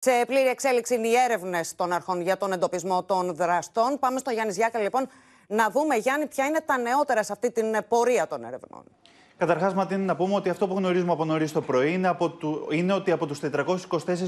Σε πλήρη εξέλιξη είναι οι έρευνες των αρχών για τον εντοπισμό των δραστών. Πάμε στον Γιάννη Ζιάκα, λοιπόν, να δούμε, Γιάννη, ποια είναι τα νεότερα σε αυτή την πορεία των ερευνών. Καταρχάς, Ματίνη, να πούμε ότι αυτό που γνωρίζουμε από νωρίς το πρωί είναι, από του, είναι ότι από τους 424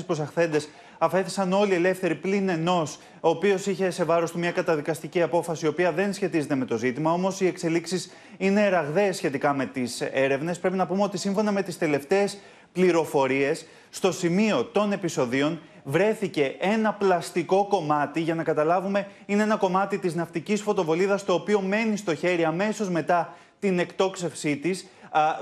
προσαχθέντες αφέθησαν όλοι ελεύθεροι πλην ενός, ο οποίος είχε σε βάρος του μια καταδικαστική απόφαση, η οποία δεν σχετίζεται με το ζήτημα. Όμως οι εξελίξεις είναι ραγδαίες σχετικά με τις έρευνες. Πρέπει να πούμε ότι σύμφωνα με τις τελευταίες πληροφορίες, στο σημείο των επεισοδίων βρέθηκε ένα πλαστικό κομμάτι, για να καταλάβουμε, είναι ένα κομμάτι της ναυτικής φωτοβολίδας το οποίο μένει στο χέρι αμέσως μετά την εκτόξευσή της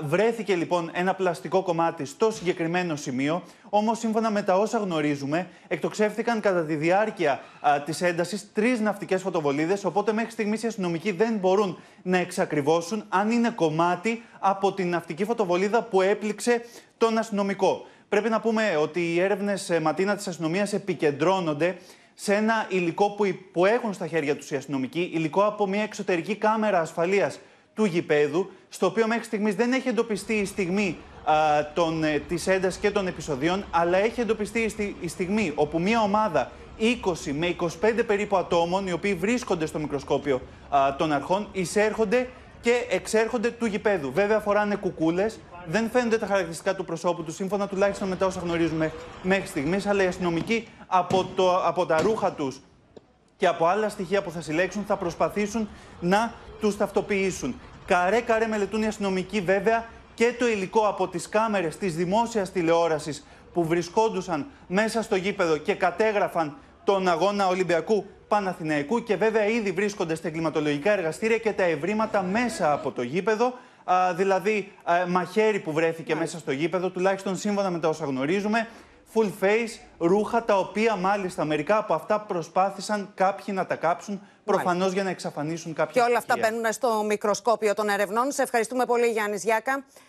βρέθηκε λοιπόν ένα πλαστικό κομμάτι στο συγκεκριμένο σημείο, όμως σύμφωνα με τα όσα γνωρίζουμε, εκτοξεύτηκαν κατά τη διάρκεια της έντασης τρεις ναυτικές φωτοβολίδες. Οπότε μέχρι στιγμής οι αστυνομικοί δεν μπορούν να εξακριβώσουν αν είναι κομμάτι από την ναυτική φωτοβολίδα που έπληξε τον αστυνομικό. Πρέπει να πούμε ότι οι έρευνες ε, ματίνα της αστυνομίας επικεντρώνονται σε ένα υλικό που, που έχουν στα χέρια τους οι αστυνομικοί, υλικό από μια εξωτερική κάμερα ασφαλείας του γηπέδου, στο οποίο μέχρι στιγμής δεν έχει εντοπιστεί η στιγμή α, των, ε, της έντας και των επεισοδίων, αλλά έχει εντοπιστεί η, στιγμή όπου μια ομάδα 20 με 25 περίπου ατόμων, οι οποίοι βρίσκονται στο μικροσκόπιο α, των αρχών, εισέρχονται και εξέρχονται του γηπέδου. Βέβαια, φοράνε κουκούλες. Δεν φαίνονται τα χαρακτηριστικά του προσώπου τους, σύμφωνα τουλάχιστον μετά όσα γνωρίζουμε μέχρι στιγμής. Αλλά οι αστυνομικοί από, το, από τα ρούχα τους και από άλλα στοιχεία που θα συλλέξουν θα προσπαθήσουν να τους ταυτοποιήσουν. Καρέ-καρέ μελετούν οι αστυνομικοί βέβαια και το υλικό από τις κάμερες της δημόσιας τηλεόρασης που βρισκόντουσαν μέσα στο γήπεδο και κατέγραφαν τον αγώνα Ολυμπιακού Παναθηναϊκού και βέβαια ήδη βρίσκονται στα εγκληματολογικά εργαστήρια και τα ευρήματα μέσα από το γήπεδο. δηλαδή ε, μαχαίρι που βρέθηκε ναι. μέσα στο γήπεδο, τουλάχιστον σύμφωνα με τα όσα γνωρίζουμε, full face, ρούχα τα οποία μάλιστα μερικά από αυτά προσπάθησαν κάποιοι να τα κάψουν, προφανώς για να εξαφανίσουν κάποια. Και όλα αυτά μπαίνουν στο μικροσκόπιο των ερευνών. Σε ευχαριστούμε πολύ, Γιάννης Γιάκα.